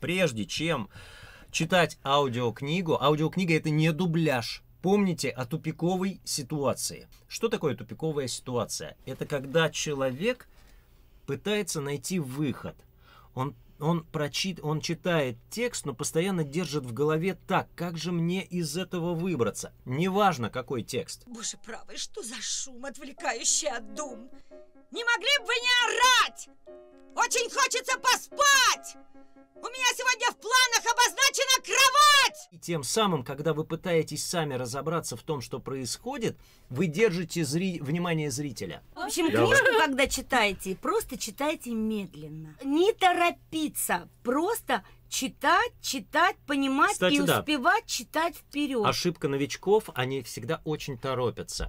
прежде чем читать аудиокнигу, аудиокнига это не дубляж. Помните о тупиковой ситуации. Что такое тупиковая ситуация? Это когда человек пытается найти выход. Он он, прочит, он читает текст, но постоянно держит в голове так, как же мне из этого выбраться? Неважно, какой текст. Боже правый, что за шум, отвлекающий от дум? Не могли бы вы не очень хочется поспать! У меня сегодня в планах обозначена кровать! И тем самым, когда вы пытаетесь сами разобраться в том, что происходит, вы держите зри... внимание зрителя. В общем, книжку, когда читаете, просто читайте медленно. Не торопиться, просто читать, читать, понимать Кстати, и успевать читать вперед. Ошибка новичков, они всегда очень торопятся.